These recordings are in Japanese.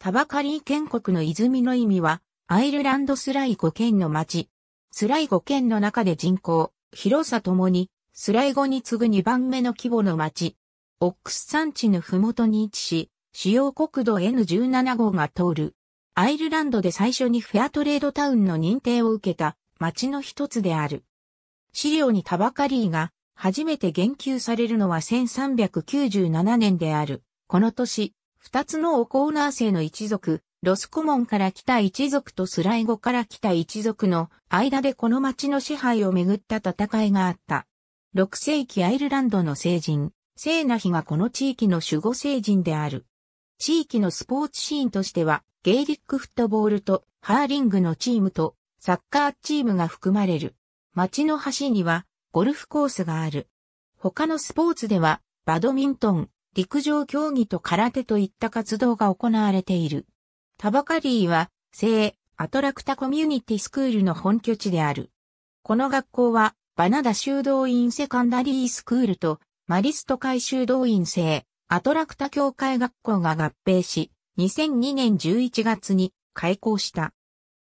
タバカリー建国の泉の意味は、アイルランドスライゴ県の町。スライゴ県の中で人口、広さともに、スライゴに次ぐ2番目の規模の町。オックス山地のふもとに位置し、主要国土 N17 号が通る。アイルランドで最初にフェアトレードタウンの認定を受けた町の一つである。資料にタバカリーが初めて言及されるのは1397年である。この年、二つのオコーナー生の一族、ロスコモンから来た一族とスライゴから来た一族の間でこの町の支配をめぐった戦いがあった。6世紀アイルランドの聖人、聖な日がこの地域の守護聖人である。地域のスポーツシーンとしては、ゲイリックフットボールとハーリングのチームとサッカーチームが含まれる。町の端にはゴルフコースがある。他のスポーツでは、バドミントン、陸上競技と空手といった活動が行われている。タバカリーは、聖、アトラクタコミュニティスクールの本拠地である。この学校は、バナダ修道院セカンダリースクールと、マリスト会修道院聖、アトラクタ教会学校が合併し、2002年11月に開校した。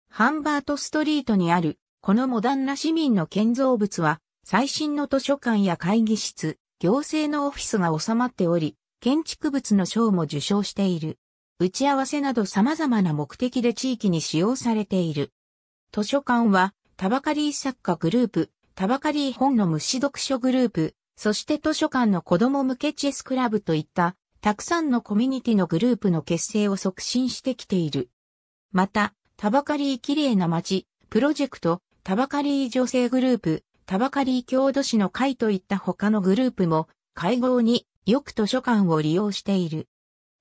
ハンバートストリートにある、このモダンな市民の建造物は、最新の図書館や会議室、行政のオフィスが収まっており、建築物の賞も受賞している。打ち合わせなど様々な目的で地域に使用されている。図書館は、タバカリー作家グループ、タバカリー本の虫読書グループ、そして図書館の子供向けチェスクラブといった、たくさんのコミュニティのグループの結成を促進してきている。また、タバカリー綺麗な街、プロジェクト、タバカリー女性グループ、タバカリー郷土史の会といった他のグループも会合によく図書館を利用している。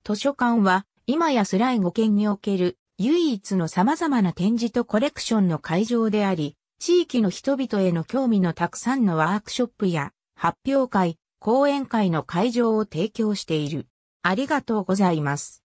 図書館は今やスライゴ県における唯一の様々な展示とコレクションの会場であり、地域の人々への興味のたくさんのワークショップや発表会、講演会の会場を提供している。ありがとうございます。